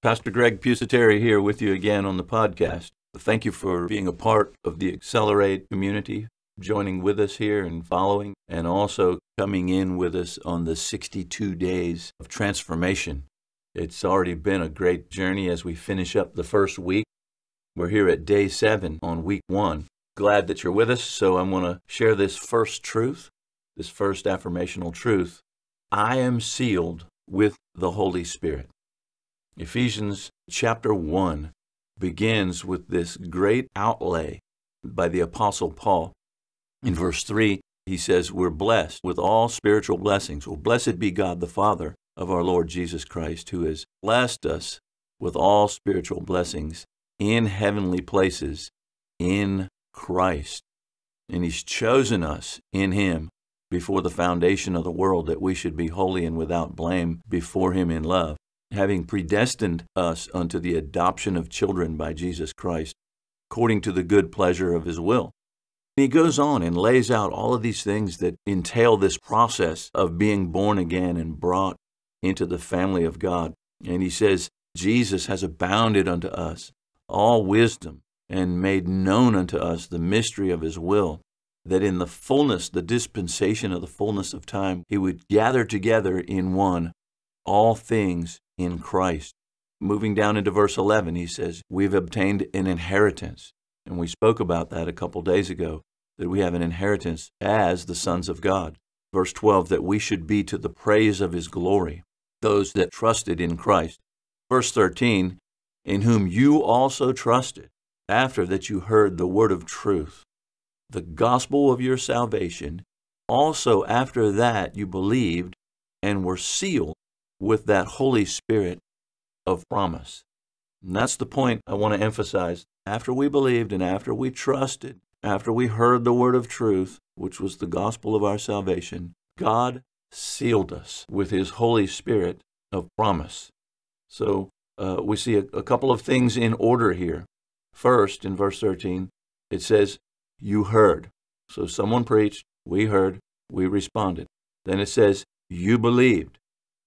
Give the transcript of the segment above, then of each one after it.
Pastor Greg Pusateri here with you again on the podcast. Thank you for being a part of the Accelerate community, joining with us here and following, and also coming in with us on the 62 days of transformation. It's already been a great journey as we finish up the first week. We're here at day seven on week one. Glad that you're with us. So I'm going to share this first truth, this first affirmational truth. I am sealed with the Holy Spirit. Ephesians chapter 1 begins with this great outlay by the Apostle Paul. In verse 3, he says, We're blessed with all spiritual blessings. Well, blessed be God the Father of our Lord Jesus Christ, who has blessed us with all spiritual blessings in heavenly places in Christ. And He's chosen us in Him before the foundation of the world that we should be holy and without blame before Him in love having predestined us unto the adoption of children by Jesus Christ, according to the good pleasure of his will. And he goes on and lays out all of these things that entail this process of being born again and brought into the family of God. And he says, Jesus has abounded unto us all wisdom and made known unto us the mystery of his will, that in the fullness, the dispensation of the fullness of time, he would gather together in one all things in Christ. Moving down into verse 11, he says, We've obtained an inheritance. And we spoke about that a couple days ago, that we have an inheritance as the sons of God. Verse 12, that we should be to the praise of his glory, those that trusted in Christ. Verse 13, in whom you also trusted, after that you heard the word of truth, the gospel of your salvation. Also, after that, you believed and were sealed with that Holy Spirit of promise. And that's the point I want to emphasize. After we believed and after we trusted, after we heard the word of truth, which was the gospel of our salvation, God sealed us with his Holy Spirit of promise. So uh, we see a, a couple of things in order here. First, in verse 13, it says, You heard. So someone preached, we heard, we responded. Then it says, You believed.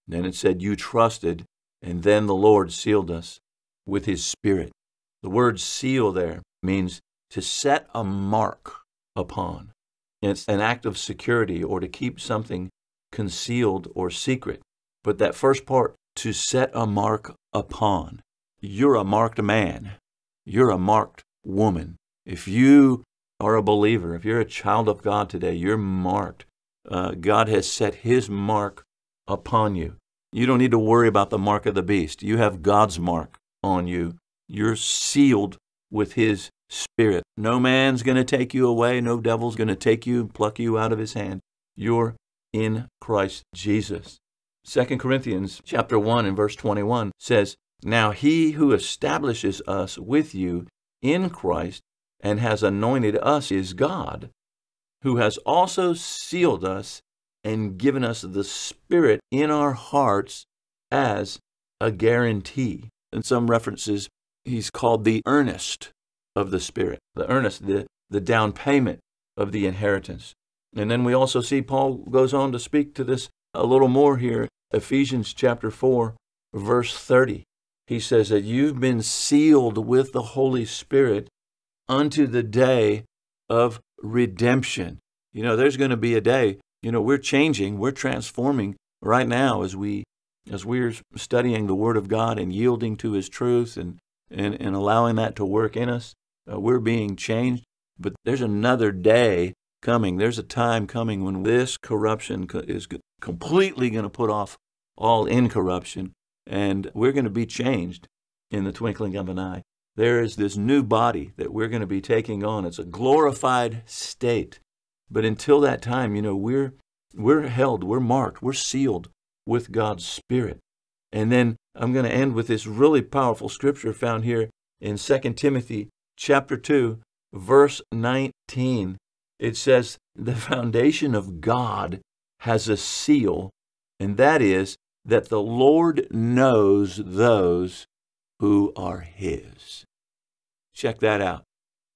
Then it said, You trusted, and then the Lord sealed us with his Spirit. The word seal there means to set a mark upon. It's an act of security or to keep something concealed or secret. But that first part, to set a mark upon. You're a marked man. You're a marked woman. If you are a believer, if you're a child of God today, you're marked. Uh, God has set his mark upon you. You don't need to worry about the mark of the beast. You have God's mark on you. You're sealed with His Spirit. No man's going to take you away. No devil's going to take you and pluck you out of His hand. You're in Christ Jesus. 2 Corinthians chapter 1 and verse 21 says, Now he who establishes us with you in Christ and has anointed us is God, who has also sealed us and given us the Spirit in our hearts as a guarantee. In some references, he's called the earnest of the Spirit, the earnest, the, the down payment of the inheritance. And then we also see Paul goes on to speak to this a little more here, Ephesians chapter 4, verse 30. He says that you've been sealed with the Holy Spirit unto the day of redemption. You know, there's going to be a day you know, we're changing, we're transforming right now as we as we're studying the Word of God and yielding to His truth and and, and allowing that to work in us. Uh, we're being changed, but there's another day coming. There's a time coming when this corruption co is completely going to put off all incorruption, and we're going to be changed in the twinkling of an eye. There is this new body that we're going to be taking on. It's a glorified state. But until that time, you know, we're we're held, we're marked, we're sealed with God's Spirit. And then I'm going to end with this really powerful scripture found here in 2 Timothy chapter 2, verse 19. It says, The foundation of God has a seal, and that is that the Lord knows those who are His. Check that out.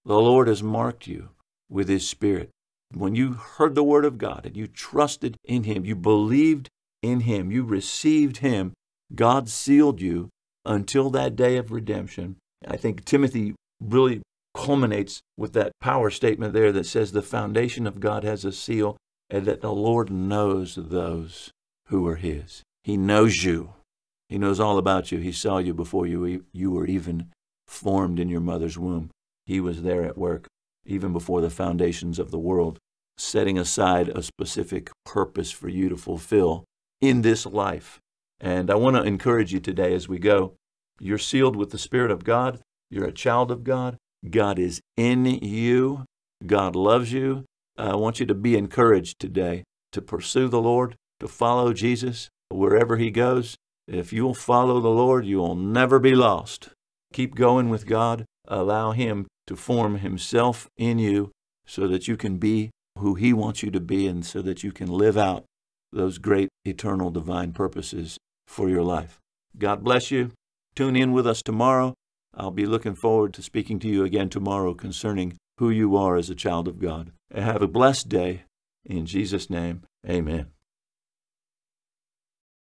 The Lord has marked you with His Spirit. When you heard the word of God and you trusted in him, you believed in him, you received him, God sealed you until that day of redemption. I think Timothy really culminates with that power statement there that says the foundation of God has a seal and that the Lord knows those who are his. He knows you. He knows all about you. He saw you before you, you were even formed in your mother's womb. He was there at work even before the foundations of the world, setting aside a specific purpose for you to fulfill in this life. And I want to encourage you today as we go. You're sealed with the Spirit of God. You're a child of God. God is in you. God loves you. I want you to be encouraged today to pursue the Lord, to follow Jesus wherever he goes. If you'll follow the Lord, you'll never be lost. Keep going with God. Allow him to form Himself in you so that you can be who He wants you to be and so that you can live out those great eternal divine purposes for your life. God bless you. Tune in with us tomorrow. I'll be looking forward to speaking to you again tomorrow concerning who you are as a child of God. Have a blessed day. In Jesus' name, amen.